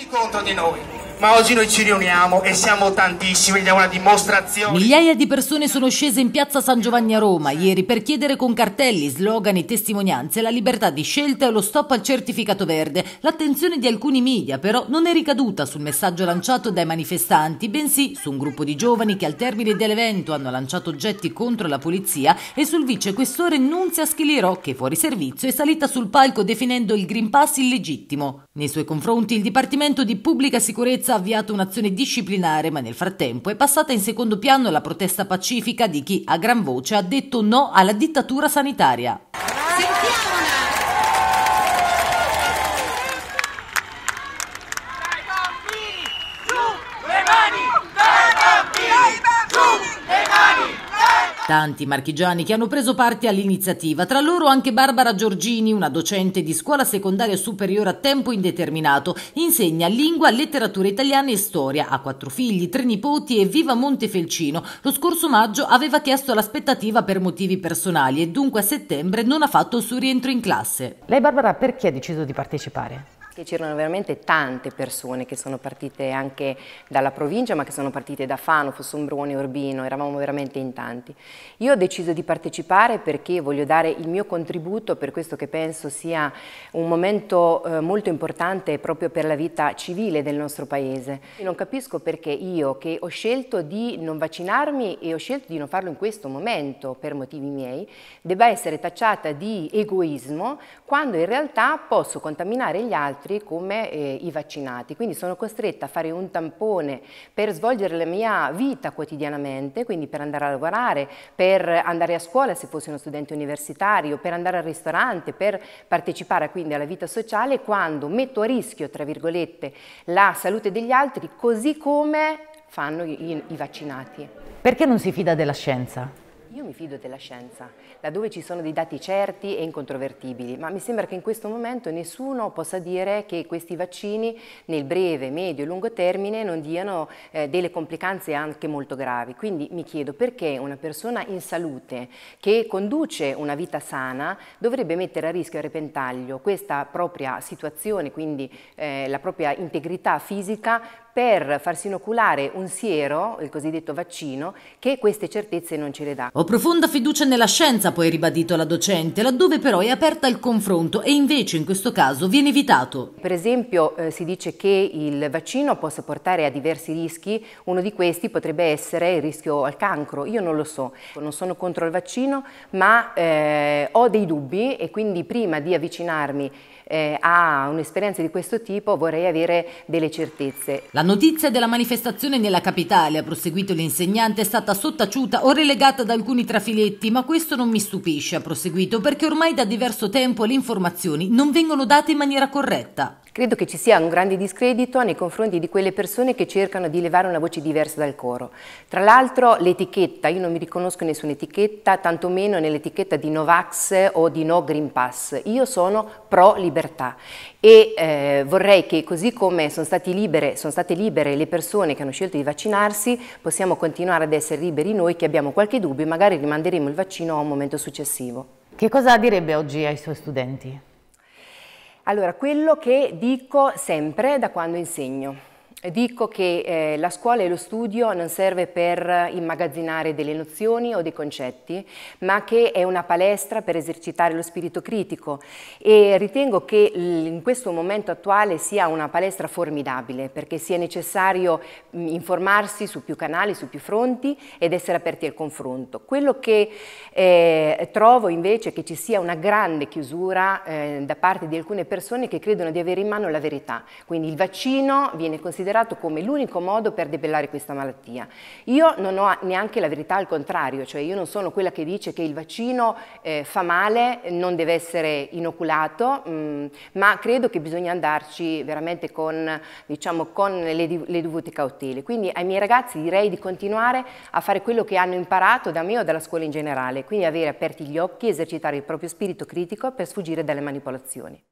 tutti contro di noi ma oggi noi ci riuniamo e siamo tantissimi, ed è una dimostrazione. Migliaia di persone sono scese in piazza San Giovanni a Roma ieri per chiedere con cartelli, slogan e testimonianze la libertà di scelta e lo stop al certificato verde. L'attenzione di alcuni media però non è ricaduta sul messaggio lanciato dai manifestanti, bensì su un gruppo di giovani che al termine dell'evento hanno lanciato oggetti contro la polizia e sul vice questore Nunzia Schilirò che fuori servizio è salita sul palco definendo il Green Pass illegittimo. Nei suoi confronti il Dipartimento di Pubblica Sicurezza ha avviato un'azione disciplinare, ma nel frattempo è passata in secondo piano la protesta pacifica di chi a gran voce ha detto no alla dittatura sanitaria. Tanti marchigiani che hanno preso parte all'iniziativa, tra loro anche Barbara Giorgini, una docente di scuola secondaria superiore a tempo indeterminato, insegna lingua, letteratura italiana e storia, ha quattro figli, tre nipoti e viva Montefelcino. Lo scorso maggio aveva chiesto l'aspettativa per motivi personali e dunque a settembre non ha fatto il suo rientro in classe. Lei Barbara perché ha deciso di partecipare? che c'erano veramente tante persone che sono partite anche dalla provincia, ma che sono partite da Fano, Fossombrone, Urbino, eravamo veramente in tanti. Io ho deciso di partecipare perché voglio dare il mio contributo per questo che penso sia un momento eh, molto importante proprio per la vita civile del nostro paese. non capisco perché io che ho scelto di non vaccinarmi e ho scelto di non farlo in questo momento per motivi miei, debba essere tacciata di egoismo quando in realtà posso contaminare gli altri altri come eh, i vaccinati. Quindi sono costretta a fare un tampone per svolgere la mia vita quotidianamente, quindi per andare a lavorare, per andare a scuola se fossi uno studente universitario, per andare al ristorante, per partecipare quindi alla vita sociale quando metto a rischio, tra virgolette, la salute degli altri così come fanno i, i vaccinati. Perché non si fida della scienza? Io mi fido della scienza, laddove ci sono dei dati certi e incontrovertibili, ma mi sembra che in questo momento nessuno possa dire che questi vaccini nel breve, medio e lungo termine non diano eh, delle complicanze anche molto gravi. Quindi mi chiedo perché una persona in salute che conduce una vita sana dovrebbe mettere a rischio e a repentaglio questa propria situazione, quindi eh, la propria integrità fisica per farsi inoculare un siero, il cosiddetto vaccino, che queste certezze non ce le dà. Ho profonda fiducia nella scienza, poi ribadito la docente, laddove però è aperta il confronto e invece in questo caso viene evitato. Per esempio eh, si dice che il vaccino possa portare a diversi rischi, uno di questi potrebbe essere il rischio al cancro, io non lo so, non sono contro il vaccino ma eh, ho dei dubbi e quindi prima di avvicinarmi eh, ha un'esperienza di questo tipo vorrei avere delle certezze. La notizia della manifestazione nella capitale, ha proseguito l'insegnante, è stata sottaciuta o relegata da alcuni trafiletti, ma questo non mi stupisce, ha proseguito, perché ormai da diverso tempo le informazioni non vengono date in maniera corretta. Credo che ci sia un grande discredito nei confronti di quelle persone che cercano di levare una voce diversa dal coro. Tra l'altro l'etichetta, io non mi riconosco nessuna etichetta, tantomeno nell'etichetta di Novax o di No Green Pass. Io sono pro libertà libertà e eh, vorrei che così come sono, libere, sono, state libere le persone che hanno scelto di vaccinarsi, possiamo continuare ad essere liberi noi che abbiamo qualche dubbio e magari rimanderemo il vaccino a un momento successivo. Che cosa direbbe oggi ai suoi studenti? Allora, quello che dico sempre da quando insegno dico che eh, la scuola e lo studio non serve per immagazzinare delle nozioni o dei concetti, ma che è una palestra per esercitare lo spirito critico e ritengo che in questo momento attuale sia una palestra formidabile perché sia necessario mm, informarsi su più canali, su più fronti ed essere aperti al confronto. Quello che eh, trovo invece è che ci sia una grande chiusura eh, da parte di alcune persone che credono di avere in mano la verità, quindi il vaccino viene considerato considerato come l'unico modo per debellare questa malattia. Io non ho neanche la verità al contrario, cioè io non sono quella che dice che il vaccino eh, fa male, non deve essere inoculato, mh, mm, ma credo che bisogna andarci veramente con, diciamo, con le, le dovute cautele. Quindi ai miei ragazzi direi di continuare a fare quello che hanno imparato da me o dalla scuola in generale, quindi avere aperti gli occhi, esercitare il proprio spirito critico per sfuggire dalle manipolazioni.